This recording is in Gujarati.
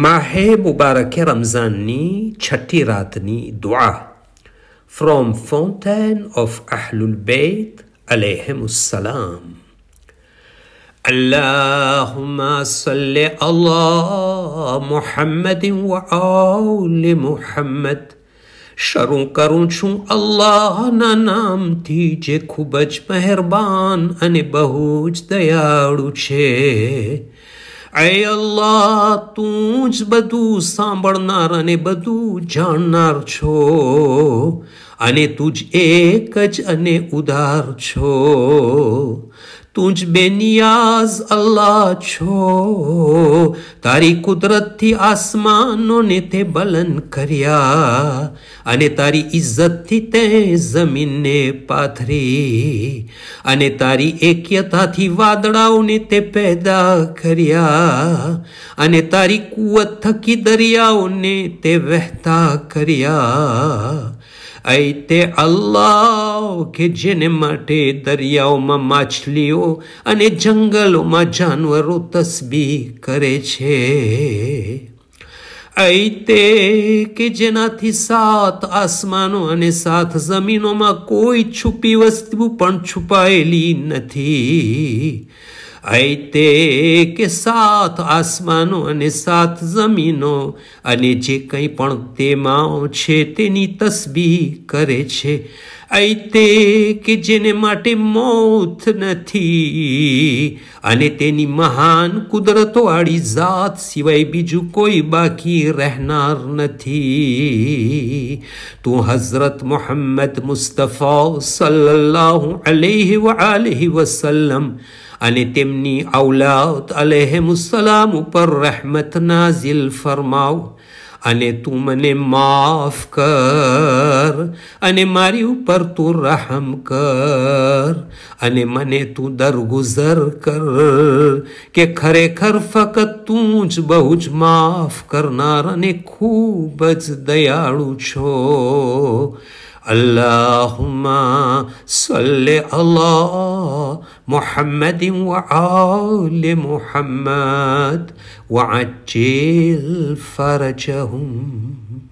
ماهي مباركة رمزاني چھٹی راتني دعاء from fountain of أهل البيت عليهم السلام اللهم صل على محمد وآل محمد شرون کرون چون الله نا نام تھی جے خوبج مہربان ان بہوج دیاڑو چھے અય અલ્લાહ તું જ બધું સાંભળનાર અને બધું જાણનાર છો અને તું જ એક જ અને ઉદાર છો તુંજ બેનિયાઝ અલ્લાહ છો તારી કુદરતથી આસમાનોને તે બલન કર્યા અને તારી ઇજ્જતથી તે જમીનને પાથરી અને તારી એક્યતાથી વાદળાઓને તે પેદા કર્યા અને તારી કુવત થકી દરિયાઓને તે વહેતા કર્યા અહીતે અલ્લાહ કે જેને માટે દરિયાઓમાં માછલીઓ અને જંગલોમાં જાનવરો તસબીહ કરે છે અહીતે કે જેનાથી સાત આસમાનો અને સાત જમીનોમાં કોઈ છુપી વસ્તુ પણ છુપાયેલી નથી હૈતે કે સાત આસમાનો અને સાત જમીનો અને જે કંઈ પણ તેમાં છે તેની તસબીહ કરે છે ઐતે કે જેને માટે મોત નથી અને તેની મહાન કુદરતવાળી જાત સિવાય બીજું કોઈ બાકી રહેનાર નથી તું હઝરત મોહમ્મદ મુસ્તફા સલ્લાહ અલૈહ વસલ્લમ અને તેમ زمنی اولاد علیہ السلام پر رحمت نازل فرماؤ انے تو منے معاف کر انے ماری اوپر تو رحم کر انے منے تو در گزر کر کہ کھرے کھر فقط تونچ بہوچ معاف کرنا رنے خوب اج دیاڑو چھو اللہم صلی اللہ محمد وآل محمد وعجل فرجهم